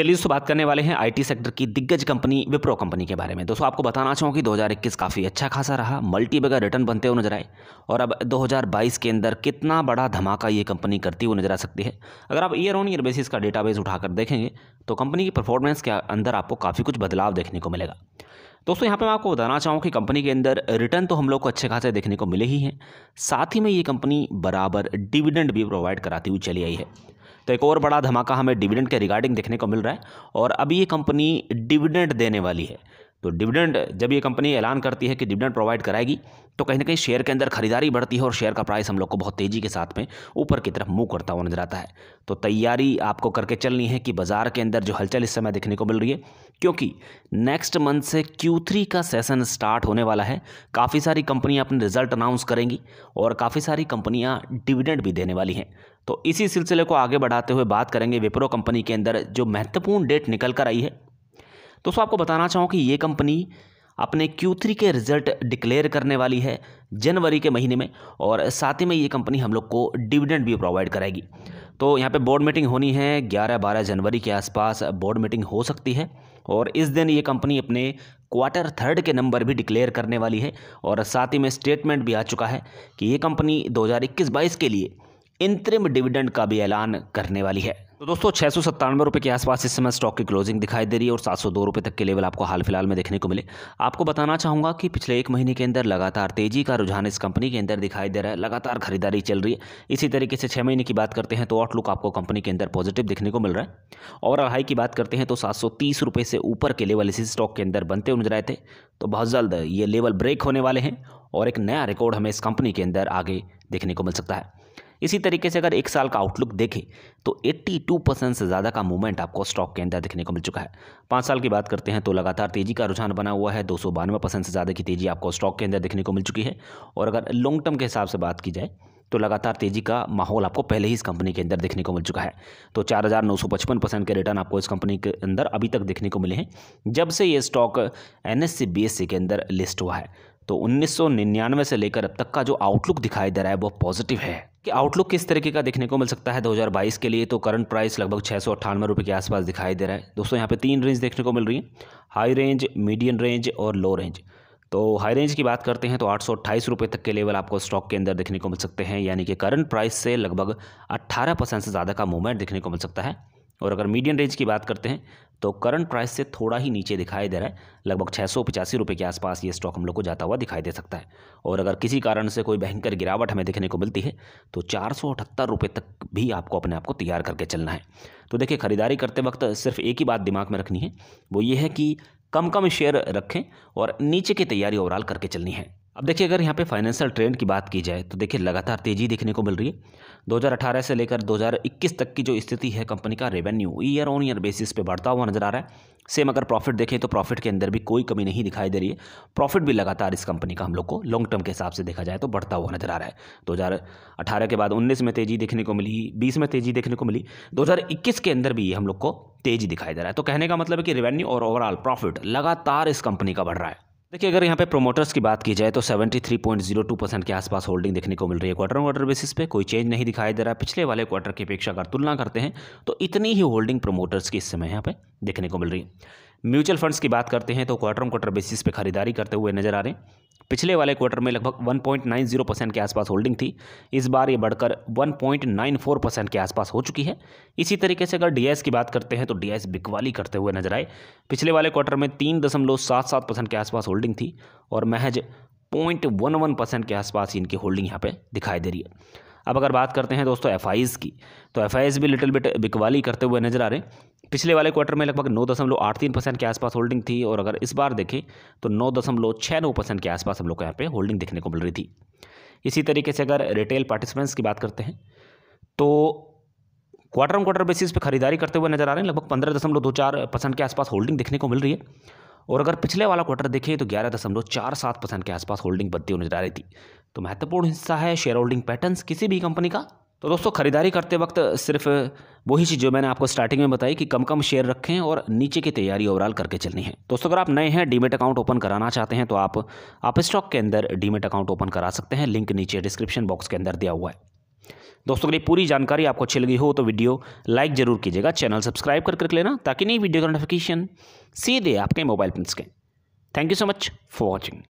चलिए दोस्तों बात करने वाले हैं आईटी सेक्टर की दिग्गज कंपनी विप्रो कंपनी के बारे में दोस्तों आपको बताना चाहूँ कि 2021 काफ़ी अच्छा खासा रहा मल्टी बेगर रिटर्न बनते हुए नजर आए और अब 2022 के अंदर कितना बड़ा धमाका ये कंपनी करती हुई नजर आ सकती है अगर आप ईयर ऑन ईयर बेसिस का डेटाबेस उठाकर देखेंगे तो कंपनी की परफॉर्मेंस के अंदर आपको काफ़ी कुछ बदलाव देखने को मिलेगा दोस्तों यहाँ पे मैं आपको बताना चाहूँ कि कंपनी के अंदर रिटर्न तो हम लोग को अच्छे खासे देखने को मिले ही हैं साथ ही में ये कंपनी बराबर डिविडेंड भी प्रोवाइड कराती हुई चली आई है तो एक और बड़ा धमाका हमें डिविडेंड के रिगार्डिंग देखने को मिल रहा है और अभी ये कंपनी डिविडेंड देने वाली है तो डिविडेंड जब ये कंपनी ऐलान करती है कि डिविडेंड प्रोवाइड कराएगी तो कहीं ना कहीं शेयर के अंदर खरीदारी बढ़ती है और शेयर का प्राइस हम लोग को बहुत तेज़ी के साथ में ऊपर की तरफ मूव करता हुआ नजर आता है तो तैयारी आपको करके चलनी है कि बाजार के अंदर जो हलचल इस समय देखने को मिल रही है क्योंकि नेक्स्ट मंथ से क्यू का सेशन स्टार्ट होने वाला है काफ़ी सारी कंपनियाँ अपने रिजल्ट अनाउंस करेंगी और काफ़ी सारी कंपनियाँ डिविडेंड भी देने वाली हैं तो इसी सिलसिले को आगे बढ़ाते हुए बात करेंगे विप्रो कंपनी के अंदर जो महत्वपूर्ण डेट निकल कर आई है दोस्तों आपको बताना चाहूँ कि ये कंपनी अपने Q3 के रिजल्ट डिक्लेयर करने वाली है जनवरी के महीने में और साथ ही में ये कंपनी हम लोग को डिविडेंड भी प्रोवाइड कराएगी तो यहाँ पे बोर्ड मीटिंग होनी है 11-12 जनवरी के आसपास बोर्ड मीटिंग हो सकती है और इस दिन ये कंपनी अपने क्वार्टर थर्ड के नंबर भी डिक्लेयर करने वाली है और साथ ही में स्टेटमेंट भी आ चुका है कि ये कंपनी दो हज़ार के लिए इंतरिम डिविडेंड का भी ऐलान करने वाली है तो दोस्तों छः सौ सत्तानवे रुपये के आसपास इस समय स्टॉक की क्लोजिंग दिखाई दे रही है और सात सौ दो रुपये तक के लेवल आपको हाल फिलहाल में देखने को मिले आपको बताना चाहूँगा कि पिछले एक महीने के अंदर लगातार तेजी का रुझान इस कंपनी के अंदर दिखाई दे रहा है लगातार खरीदारी चल रही है इसी तरीके से छः महीने की बात करते हैं तो आउटलुक आपको कंपनी के अंदर पॉजिटिव देखने को मिल रहा है और हाई की बात करते हैं तो सात सौ तीस रुपये से ऊपर के लेवल इसी स्टॉक के अंदर बनते नजर आए थे तो बहुत जल्द ये लेवल ब्रेक होने वाले हैं और एक नया रिकॉर्ड हमें इस कंपनी के अंदर आगे देखने को मिल सकता है इसी तरीके से अगर एक साल का आउटलुक देखें तो 82 परसेंट से ज़्यादा का मूवमेंट आपको स्टॉक के अंदर देखने को मिल चुका है पाँच साल की बात करते हैं तो लगातार तेज़ी का रुझान बना हुआ है दो परसेंट से ज़्यादा की तेज़ी आपको स्टॉक के अंदर देखने को मिल चुकी है और अगर लॉन्ग टर्म के हिसाब से बात की जाए तो लगातार तेजी का माहौल आपको पहले ही इस कंपनी के अंदर देखने को मिल चुका है तो 4,955 परसेंट के रिटर्न आपको इस कंपनी के अंदर अभी तक देखने को मिले हैं जब से ये स्टॉक एन एस के अंदर लिस्ट हुआ है तो 1999 से लेकर अब तक का जो आउटलुक दिखाई दे रहा है वो पॉजिटिव है कि आउटलुक किस तरीके का देखने को मिल सकता है 2022 के लिए तो करंट प्राइस लगभग छः सौ अट्ठानवे रुपये के आसपास दिखाई दे रहा है दोस्तों यहाँ पे तीन रेंज देखने को मिल रही है हाई रेंज मीडियम रेंज और लो रेंज तो हाई रेंज की बात करते हैं तो आठ सौ तक के लेवल आपको स्टॉक के अंदर देखने को मिल सकते हैं यानी कि करंट प्राइस से लगभग अट्ठारह परसेंट से ज़्यादा का मूवमेंट देखने को मिल सकता है और अगर मीडियम रेंज की बात करते हैं तो करंट प्राइस से थोड़ा ही नीचे दिखाई दे रहा है लगभग छः सौ पचासी रुपये के आसपास ये स्टॉक हम लोग को जाता हुआ दिखाई दे सकता है और अगर किसी कारण से कोई भयंकर गिरावट हमें देखने को मिलती है तो चार सौ अठहत्तर रुपये तक भी आपको अपने आप को तैयार करके चलना है तो देखिए खरीदारी करते वक्त सिर्फ एक ही बात दिमाग में रखनी है वो ये है कि कम कम शेयर रखें और नीचे की तैयारी ओवरऑल करके चलनी है अब देखिए अगर यहाँ पे फाइनेंशियल ट्रेंड की बात की जाए तो देखिए लगातार तेज़ी देखने को मिल रही है 2018 से लेकर 2021 तक की जो स्थिति है कंपनी का revenue year on year basis पे बढ़ता हुआ नजर आ रहा है सेम अगर प्रॉफिट देखें तो प्रॉफिट के अंदर भी कोई कमी नहीं दिखाई दे रही है प्रॉफिट भी लगातार इस कंपनी का हम लोग को लॉन्ग टर्म के हिसाब से देखा जाए तो बढ़ता हुआ नजर आ रहा है दो के बाद उन्नीस में तेज़ी देखने को मिली बीस में तेज़ी देखने को मिली दो के अंदर भी हम लोग को तेज़ी दिखाई दे रहा है तो कहने का मतलब है कि रेवेन्यू और ओवरऑल प्रॉफिट लगातार इस कंपनी का बढ़ रहा है देखिए अगर यहाँ पे प्रोमोटर्स की बात की जाए तो 73.02 परसेंट के आसपास होल्डिंग देखने को मिल रही है क्वार्टर ऑन क्वार्टर बेसिस पे कोई चेंज नहीं दिखाई दे रहा है पिछले वाले क्वार्टर की अपेक्षा अगर तुलना करते हैं तो इतनी ही होल्डिंग प्रोमोटर्स की इस समय यहाँ पे देखने को मिल रही है म्यूचुअल फंड्स की बात करते हैं तो क्वार्टर ऑन क्वार्टर बेसिस पे खरीदारी करते हुए नजर आ रहे हैं पिछले वाले क्वार्टर में लगभग 1.90 परसेंट के आसपास होल्डिंग थी इस बार ये बढ़कर 1.94 परसेंट के आसपास हो चुकी है इसी तरीके से अगर डीएस की बात करते हैं तो डीएस बिकवाली करते हुए नजर आए पिछले वाले क्वार्टर में तीन दशमलव सात सात परसेंट के आसपास होल्डिंग थी और महज पॉइंट वन वन परसेंट के आसपास इनकी होल्डिंग यहाँ पे दिखाई दे रही है अब अगर बात करते हैं दोस्तों एफ की तो एफ भी लिटिल बिट बिकवाली करते हुए नजर आ रहे हैं पिछले वाले क्वार्टर में लगभग नौ दशमलव आठ तीन परसेंट के आसपास होल्डिंग थी और अगर इस बार देखें तो नौ दशमलव छः नौ परसेंट के आसपास हम लोग को यहाँ पे होल्डिंग देखने को मिल रही थी इसी तरीके से अगर रिटेल पार्टिसिपेंट्स की बात करते हैं तो क्वार्टर ऑन क्वार्टर बेसिस पे खरीदारी करते हुए नजर आ रहे हैं लगभग पंद्रह दशमलव दो चार परसेंट के आसपास होल्डिंग देखने को मिल रही है और अगर पिछले वाला क्वार्टर देखें तो ग्यारह दशमलव चार सात परसेंट के आसपास होल्डिंग बढ़ती हुई नजर आ रही थी तो महत्वपूर्ण हिस्सा है शेयर होल्डिंग पैटर्न किसी भी कंपनी का तो दोस्तों ख़रीदारी करते वक्त सिर्फ वही चीज़ जो मैंने आपको स्टार्टिंग में बताई कि कम कम शेयर रखें और नीचे की तैयारी ओवरऑल करके चलनी है दोस्तों अगर आप नए हैं डीमेट अकाउंट ओपन कराना चाहते हैं तो आप आप स्टॉक के अंदर डीमेट अकाउंट ओपन करा सकते हैं लिंक नीचे डिस्क्रिप्शन बॉक्स के अंदर दिया हुआ है दोस्तों अगर ये पूरी जानकारी आपको अच्छी लगी हो तो वीडियो लाइक जरूर कीजिएगा चैनल सब्सक्राइब कर करके लेना ताकि नई वीडियो का नोटिफिकेशन सीधे आपके मोबाइल पर सकें thank you so much for watching